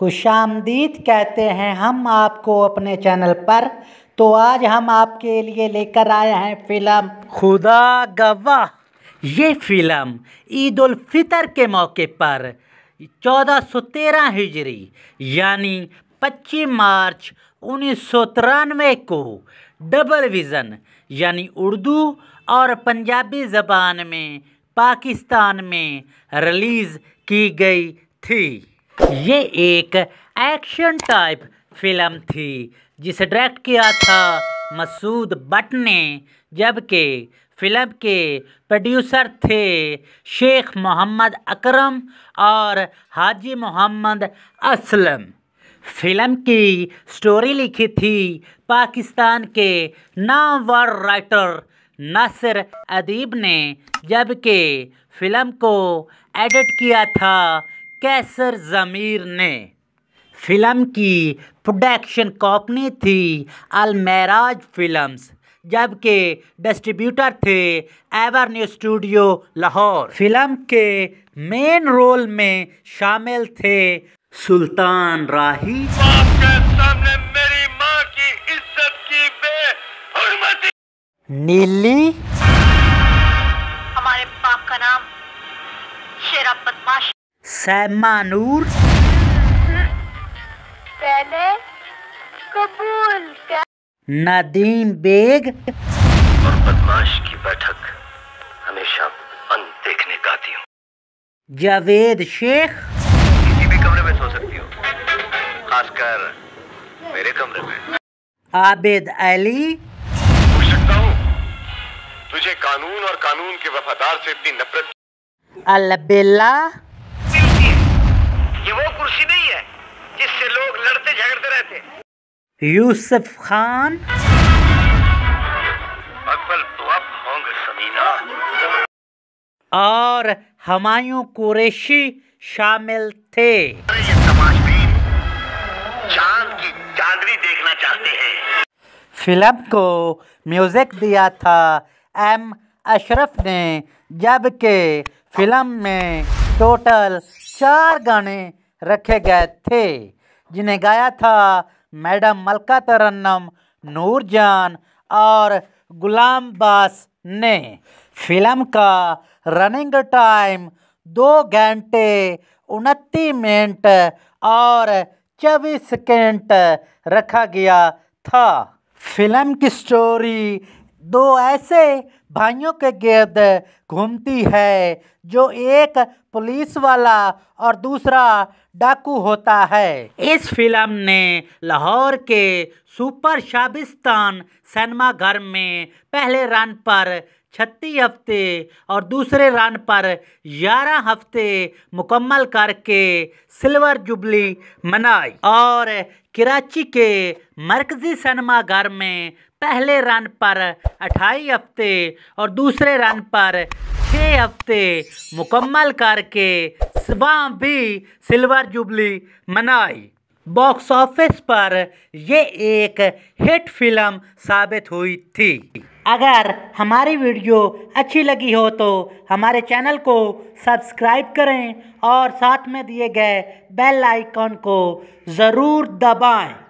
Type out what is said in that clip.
खुशामदीद कहते हैं हम आपको अपने चैनल पर तो आज हम आपके लिए लेकर आए हैं फिल्म खुदा गवाह ये फिल्म ईद उल फितर के मौके पर चौदह सौ तेरह हिजरी यानी पच्चीस मार्च उन्नीस सौ तिरानवे को डबल विज़न यानी उर्दू और पंजाबी ज़बान में पाकिस्तान में रिलीज़ की गई थी ये एक एक्शन टाइप फिल्म थी जिसे डायरेक्ट किया था मसूद बट ने जबकि फिल्म के प्रोड्यूसर थे शेख मोहम्मद अकरम और हाजी मोहम्मद असलम फिल्म की स्टोरी लिखी थी पाकिस्तान के नामवर राइटर नासिर अदीब ने जबकि फिल्म को एडिट किया था कैसर ज़मीर ने फिल्म की प्रोडक्शन कंपनी थी अलमेराज फिल्म्स जबकि डिस्ट्रीब्यूटर थे एवरन्यू स्टूडियो लाहौर फिल्म के मेन रोल में शामिल थे सुल्तान राही सामने मेरी माँ की इज्जत की नीली हमारे बाप का नाम शेरा बदमाश सैमानूर पहले कबूल नदीम बेग और बदमाश की बैठक हमेशा अंत देखने का हूँ जावेद शेख किसी भी कमरे में सो सकती हूँ खासकर मेरे कमरे में आबेद अली पूछ सकता हूँ तुझे कानून और कानून के वफादार से इतनी नफरत अल्लाह कुर्सी नहीं है जिससे लोग लड़ते झगड़ते रहते यूसुफ खान तो होंगे समीना और हमायूं कुरैशी शामिल थे चांद की चांदनी देखना चाहते हैं फिल्म को म्यूजिक दिया था एम अशरफ ने जबकि फिल्म में टोटल चार गाने रखे गए थे जिन्हें गाया था मैडम मलका तरन्नम नूरजान और गुलाम बास ने फिल्म का रनिंग टाइम दो घंटे उनतीस मिनट और चौबीस सेकेंड रखा गया था फिल्म की स्टोरी दो ऐसे भाइयों के गिरद घूमती है जो एक पुलिस वाला और दूसरा डाकू होता है इस फिल्म ने लाहौर के सुपर शाबिस्तान सिनेमा घर में पहले रन पर छत्तीस हफ्ते और दूसरे रन पर ग्यारह हफ्ते मुकम्मल करके सिल्वर जुबली मनाई और कराची के मरकजी सिनेमा घर में पहले रन पर अठाई हफ्ते और दूसरे रन पर छः हफ्ते मुकम्मल करके सुबह भी सिल्वर जुबली मनाई बॉक्स ऑफिस पर ये एक हिट फिल्म साबित हुई थी अगर हमारी वीडियो अच्छी लगी हो तो हमारे चैनल को सब्सक्राइब करें और साथ में दिए गए बेल आइकॉन को ज़रूर दबाएं